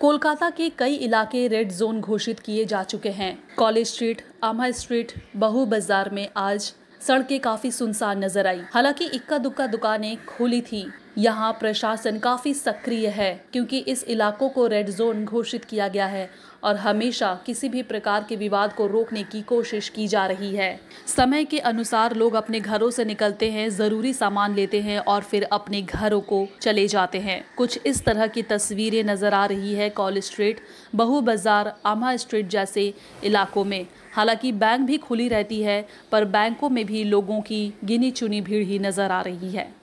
कोलकाता के कई इलाके रेड जोन घोषित किए जा चुके हैं कॉलेज स्ट्रीट आमा स्ट्रीट बहु बाजार में आज सड़कें काफी सुनसान नजर आई हालांकि इक्का दुक्का दुकानें खुली थी यहाँ प्रशासन काफ़ी सक्रिय है क्योंकि इस इलाकों को रेड जोन घोषित किया गया है और हमेशा किसी भी प्रकार के विवाद को रोकने की कोशिश की जा रही है समय के अनुसार लोग अपने घरों से निकलते हैं ज़रूरी सामान लेते हैं और फिर अपने घरों को चले जाते हैं कुछ इस तरह की तस्वीरें नज़र आ रही है कॉल स्ट्रीट बहु बाज़ार आमा स्ट्रीट जैसे इलाकों में हालांकि बैंक भी खुली रहती है पर बैंकों में भी लोगों की गिनी चुनी भीड़ ही नज़र आ रही है